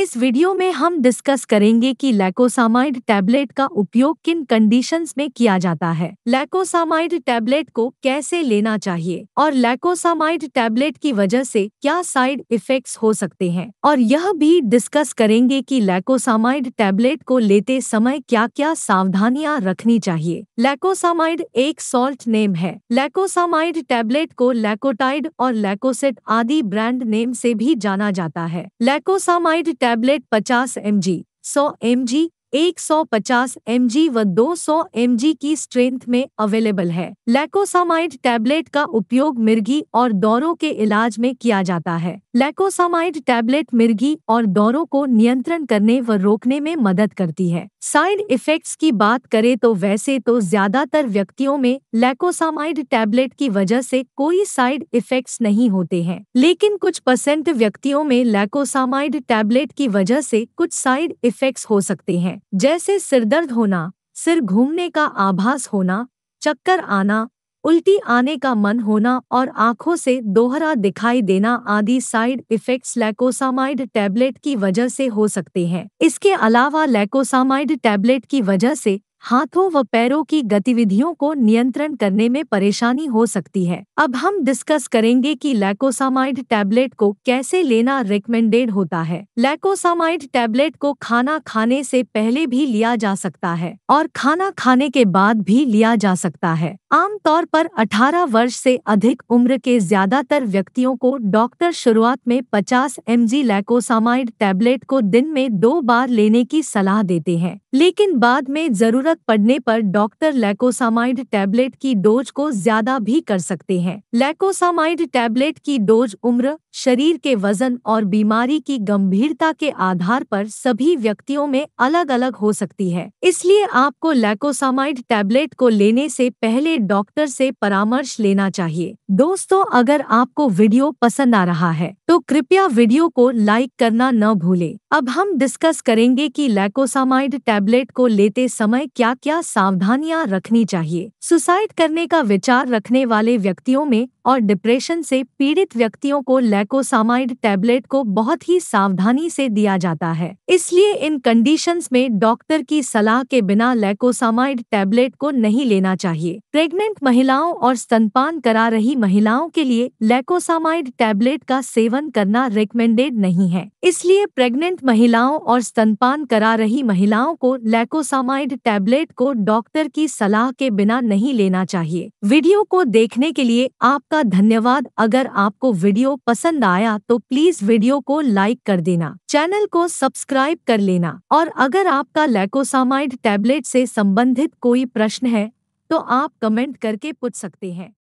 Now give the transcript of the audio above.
इस वीडियो में हम डिस्कस करेंगे कि लैकोसामाइड टैबलेट का उपयोग किन कंडीशंस में किया जाता है लैकोसामाइड टैबलेट को कैसे लेना चाहिए और लैकोसामाइड टैबलेट की वजह से क्या साइड इफेक्ट्स हो सकते हैं और यह भी डिस्कस करेंगे कि लैकोसामाइड टैबलेट को लेते समय क्या क्या सावधानियाँ रखनी चाहिए लैकोसामाइड एक सॉल्ट नेम है लैकोसामाइड टैबलेट को लैकोटाइड और लैकोसेट आदि ब्रांड नेम से भी जाना जाता है लैकोसामाइड टैबलेट 50 एम जी सौ एम जी 150 mg व 200 mg की स्ट्रेंथ में अवेलेबल है लैकोसामाइड टैबलेट का उपयोग मिर्गी और दौरों के इलाज में किया जाता है लैकोसामाइड टैबलेट मिर्गी और दौरों को नियंत्रण करने व रोकने में मदद करती है साइड इफेक्ट्स की बात करें तो वैसे तो ज्यादातर व्यक्तियों में लैकोसामाइड टैबलेट की वजह से कोई साइड इफेक्ट्स नहीं होते हैं लेकिन कुछ परसेंट व्यक्तियों में लैकोसामाइड टैबलेट की वजह से कुछ साइड इफेक्ट्स हो सकते हैं जैसे जैसे सिरदर्द होना सिर घूमने का आभास होना चक्कर आना उल्टी आने का मन होना और आंखों से दोहरा दिखाई देना आदि साइड इफेक्ट्स लैकोसामाइड टैबलेट की वजह से हो सकते हैं इसके अलावा लैकोसामाइड टैबलेट की वजह से हाथों व पैरों की गतिविधियों को नियंत्रण करने में परेशानी हो सकती है अब हम डिस्कस करेंगे कि लैकोसामाइड टैबलेट को कैसे लेना रिकमेंडेड होता है लैकोसामाइड टैबलेट को खाना खाने से पहले भी लिया जा सकता है और खाना खाने के बाद भी लिया जा सकता है आमतौर पर 18 वर्ष से अधिक उम्र के ज्यादातर व्यक्तियों को डॉक्टर शुरुआत में 50 एम लैकोसामाइड टैबलेट को दिन में दो बार लेने की सलाह देते हैं लेकिन बाद में जरूरत ज़रूरत पड़ने पर डॉक्टर लैकोसामाइड टैबलेट की डोज को ज्यादा भी कर सकते हैं लैकोसामाइड टैबलेट की डोज उम्र शरीर के वजन और बीमारी की गंभीरता के आधार पर सभी व्यक्तियों में अलग अलग हो सकती है इसलिए आपको लैकोसामाइड टैबलेट को लेने से पहले डॉक्टर से परामर्श लेना चाहिए दोस्तों अगर आपको वीडियो पसंद आ रहा है तो कृपया वीडियो को लाइक करना न भूले अब हम डिस्कस करेंगे कि लैकोसामाइड टैबलेट को लेते समय क्या क्या सावधानियां रखनी चाहिए सुसाइड करने का विचार रखने वाले व्यक्तियों में और डिप्रेशन से पीड़ित व्यक्तियों को लैकोसामाइड टैबलेट को बहुत ही सावधानी से दिया जाता है इसलिए इन कंडीशंस में डॉक्टर की सलाह के बिना लैकोसामाइड टैबलेट को नहीं लेना चाहिए प्रेग्नेंट महिलाओं और स्तनपान करा रही महिलाओं के लिए लैकोसामाइड टैबलेट का सेवन करना रिकमेंडेड नहीं है इसलिए प्रेग्नेंट महिलाओं और स्तनपान करा रही महिलाओं को लैकोसामाइड टैबलेट को डॉक्टर की सलाह के बिना नहीं लेना चाहिए वीडियो को देखने के लिए आपका आपका धन्यवाद अगर आपको वीडियो पसंद आया तो प्लीज वीडियो को लाइक कर देना चैनल को सब्सक्राइब कर लेना और अगर आपका लैकोसामाइड टैबलेट से संबंधित कोई प्रश्न है तो आप कमेंट करके पूछ सकते हैं